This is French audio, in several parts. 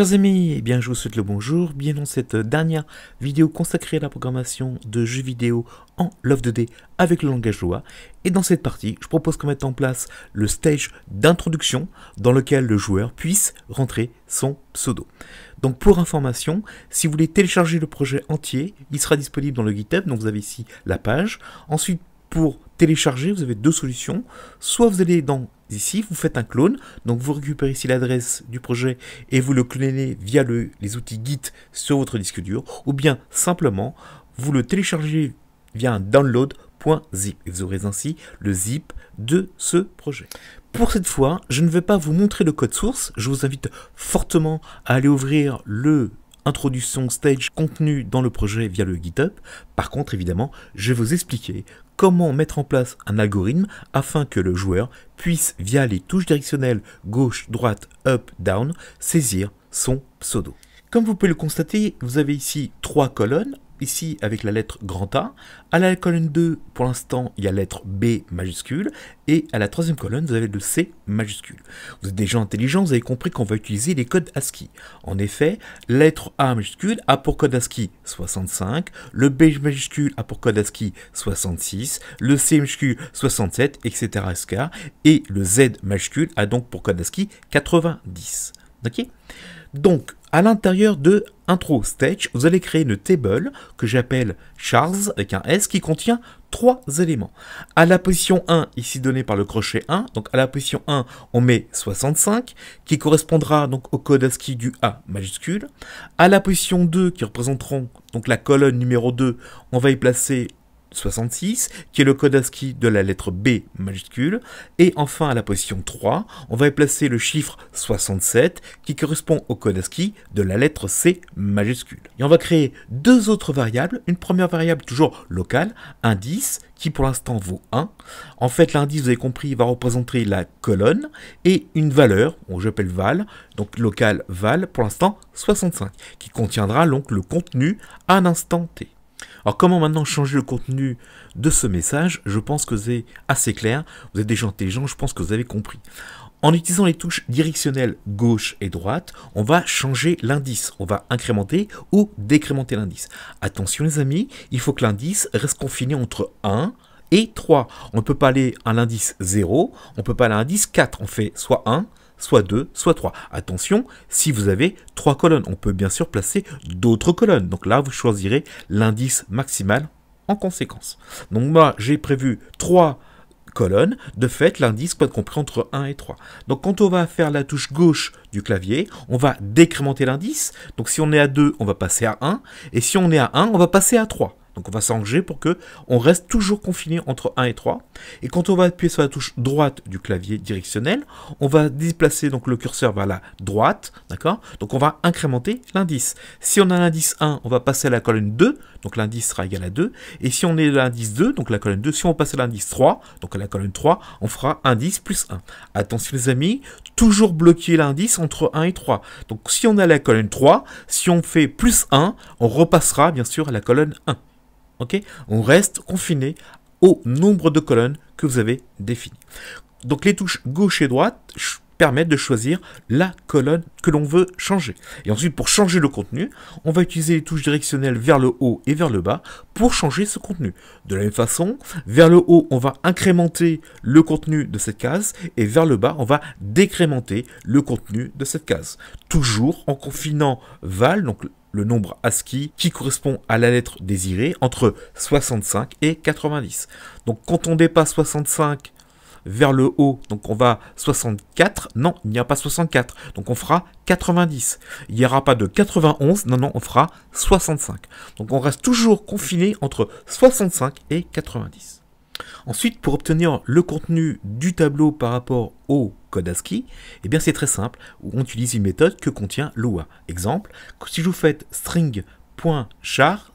Chers amis, eh bien, je vous souhaite le bonjour. Bien dans cette dernière vidéo consacrée à la programmation de jeux vidéo en Love 2D avec le langage Lua. Et dans cette partie, je propose qu'on mette en place le stage d'introduction dans lequel le joueur puisse rentrer son pseudo. Donc pour information, si vous voulez télécharger le projet entier, il sera disponible dans le GitHub, donc vous avez ici la page. Ensuite, pour télécharger, vous avez deux solutions. Soit vous allez dans ici, vous faites un clone. Donc vous récupérez ici l'adresse du projet et vous le clonez via les outils Git sur votre disque dur. Ou bien simplement, vous le téléchargez via un download.zip. Et vous aurez ainsi le zip de ce projet. Pour cette fois, je ne vais pas vous montrer le code source. Je vous invite fortement à aller ouvrir le introduction stage contenu dans le projet via le GitHub. Par contre, évidemment, je vais vous expliquer comment mettre en place un algorithme afin que le joueur puisse, via les touches directionnelles gauche, droite, up, down, saisir son pseudo. Comme vous pouvez le constater, vous avez ici trois colonnes, ici avec la lettre grand A. À la colonne 2, pour l'instant, il y a la lettre B majuscule. Et à la troisième colonne, vous avez le C majuscule. Vous êtes déjà gens intelligents, vous avez compris qu'on va utiliser les codes ASCII. En effet, la lettre A majuscule a pour code ASCII 65, le B majuscule a pour code ASCII 66, le C majuscule 67, etc. Et le Z majuscule a donc pour code ASCII 90. ok Donc, à l'intérieur de Intro Stage, vous allez créer une table que j'appelle charles avec un S qui contient trois éléments. À la position 1, ici donnée par le crochet 1, donc à la position 1, on met 65, qui correspondra donc au code ASCII du A majuscule. À la position 2, qui représenteront donc la colonne numéro 2, on va y placer 66, qui est le code ASCII de la lettre B majuscule. Et enfin, à la position 3, on va y placer le chiffre 67, qui correspond au code ASCII de la lettre C majuscule. Et on va créer deux autres variables. Une première variable toujours locale, indice, qui pour l'instant vaut 1. En fait, l'indice, vous avez compris, va représenter la colonne et une valeur, on j'appelle val, donc local val, pour l'instant 65, qui contiendra donc le contenu à un instant t. Alors comment maintenant changer le contenu de ce message Je pense que c'est assez clair, vous êtes déjà intelligent, je pense que vous avez compris. En utilisant les touches directionnelles gauche et droite, on va changer l'indice. On va incrémenter ou décrémenter l'indice. Attention les amis, il faut que l'indice reste confiné entre 1 et 3. On ne peut pas aller à l'indice 0, on ne peut pas aller à l'indice 4. On fait soit 1, soit 2, soit 3. Attention, si vous avez 3 colonnes, on peut bien sûr placer d'autres colonnes. Donc là, vous choisirez l'indice maximal en conséquence. Donc moi, j'ai prévu 3 colonnes. De fait, l'indice peut être compris entre 1 et 3. Donc quand on va faire la touche gauche du clavier, on va décrémenter l'indice. Donc si on est à 2, on va passer à 1. Et si on est à 1, on va passer à 3. Donc on va s'arranger pour que on reste toujours confiné entre 1 et 3. Et quand on va appuyer sur la touche droite du clavier directionnel, on va déplacer donc le curseur vers la droite, d'accord Donc on va incrémenter l'indice. Si on a l'indice 1, on va passer à la colonne 2, donc l'indice sera égal à 2. Et si on est à l'indice 2, donc la colonne 2, si on passe à l'indice 3, donc à la colonne 3, on fera indice plus 1. Attention les amis, toujours bloquer l'indice entre 1 et 3. Donc si on a la colonne 3, si on fait plus 1, on repassera bien sûr à la colonne 1 ok On reste confiné au nombre de colonnes que vous avez défini. Donc les touches gauche et droite permettent de choisir la colonne que l'on veut changer. Et ensuite, pour changer le contenu, on va utiliser les touches directionnelles vers le haut et vers le bas pour changer ce contenu. De la même façon, vers le haut, on va incrémenter le contenu de cette case et vers le bas, on va décrémenter le contenu de cette case. Toujours en confinant val, donc le nombre ASCII qui correspond à la lettre désirée entre 65 et 90. Donc quand on dépasse 65 vers le haut, donc on va 64, non, il n'y a pas 64, donc on fera 90. Il n'y aura pas de 91, non, non, on fera 65. Donc on reste toujours confiné entre 65 et 90. Ensuite, pour obtenir le contenu du tableau par rapport au code ASCII, eh bien c'est très simple, on utilise une méthode que contient l'OA. Exemple, si vous faites string.char,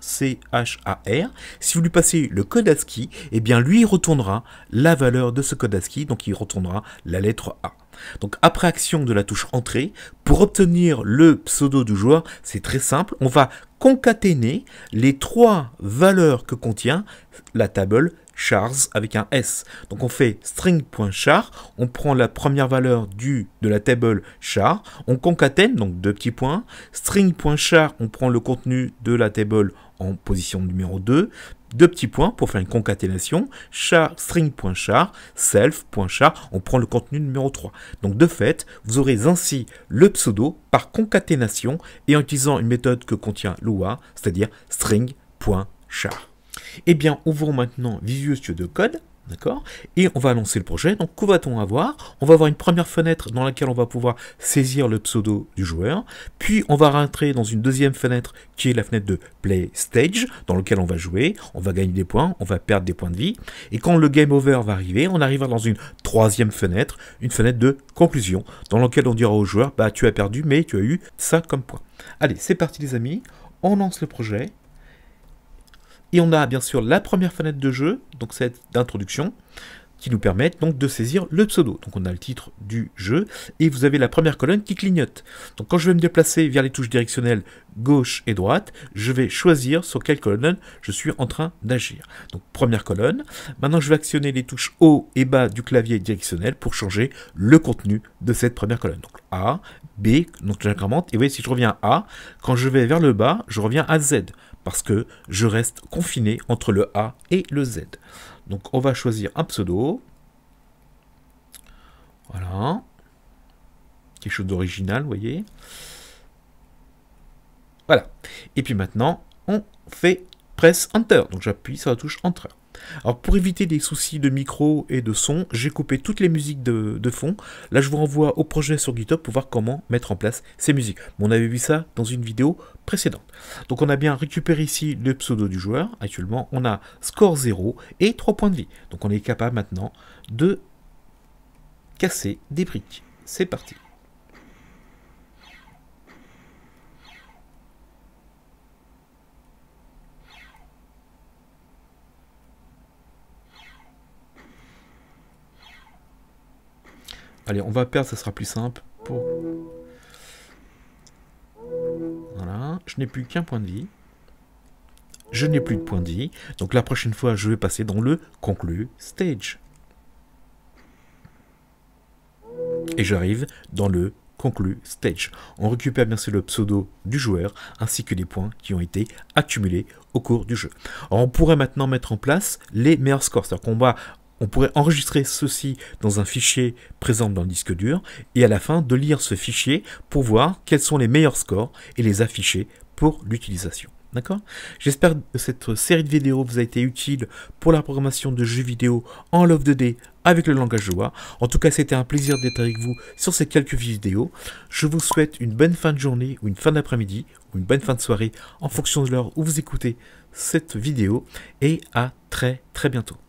r Si vous lui passez le code ASCII, eh bien lui retournera la valeur de ce code ASCII, donc il retournera la lettre A. Donc après action de la touche entrée, pour obtenir le pseudo du joueur, c'est très simple, on va concaténer les trois valeurs que contient la table chars avec un S. Donc on fait string.char, on prend la première valeur du de la table char, on concatène, donc deux petits points, string.char, on prend le contenu de la table en position numéro 2, deux petits points pour faire une concaténation, char, string.char, self.char, on prend le contenu numéro 3. Donc de fait, vous aurez ainsi le pseudo par concaténation et en utilisant une méthode que contient l'oa, c'est-à-dire string.char. Eh bien, ouvrons maintenant Visual Studio Code, d'accord Et on va lancer le projet. Donc, que va-t-on avoir On va avoir une première fenêtre dans laquelle on va pouvoir saisir le pseudo du joueur. Puis, on va rentrer dans une deuxième fenêtre qui est la fenêtre de Play Stage, dans laquelle on va jouer. On va gagner des points, on va perdre des points de vie. Et quand le Game Over va arriver, on arrivera dans une troisième fenêtre, une fenêtre de conclusion, dans laquelle on dira au joueur, bah, tu as perdu, mais tu as eu ça comme point. Allez, c'est parti les amis, on lance le projet. Et on a bien sûr la première fenêtre de jeu, donc cette d'introduction, qui nous permet donc de saisir le pseudo. Donc on a le titre du jeu et vous avez la première colonne qui clignote. Donc quand je vais me déplacer vers les touches directionnelles gauche et droite, je vais choisir sur quelle colonne je suis en train d'agir. Donc première colonne. Maintenant je vais actionner les touches haut et bas du clavier directionnel pour changer le contenu de cette première colonne. Donc A, B, donc j'incrémente. Et vous voyez si je reviens à A, quand je vais vers le bas, je reviens à Z parce que je reste confiné entre le A et le Z. Donc on va choisir un pseudo. Voilà. Quelque chose d'original, vous voyez. Voilà. Et puis maintenant, on fait Press Enter. Donc j'appuie sur la touche Enter. Alors pour éviter des soucis de micro et de son, j'ai coupé toutes les musiques de, fond. Là je vous renvoie au projet sur GitHub pour voir comment mettre en place ces musiques. on avait vu ça dans une vidéo précédente. Donc on a bien récupéré ici le pseudo du joueur. Actuellement on a score 0 et 3 points de vie. Donc on est capable maintenant de casser des briques. C'est parti. Allez, on va perdre, ça sera plus simple. Pour... Voilà, je n'ai plus qu'un point de vie. Je n'ai plus de point de vie. Donc la prochaine fois, je vais passer dans le conclu stage. Et j'arrive dans le conclu stage. On récupère bien sûr le pseudo du joueur ainsi que les points qui ont été accumulés au cours du jeu. Alors on pourrait maintenant mettre en place les meilleurs scores. C'est-à-dire qu'on va on pourrait enregistrer ceci dans un fichier présent dans le disque dur et à la fin de lire ce fichier pour voir quels sont les meilleurs scores et les afficher pour l'utilisation. D'accord J'espère que cette série de vidéos vous a été utile pour la programmation de jeux vidéo en Love 2D avec le langage Joa. En tout cas, c'était un plaisir d'être avec vous sur ces quelques vidéos. Je vous souhaite une bonne fin de journée ou une fin d'après-midi ou une bonne fin de soirée en fonction de l'heure où vous écoutez cette vidéo et à très très bientôt.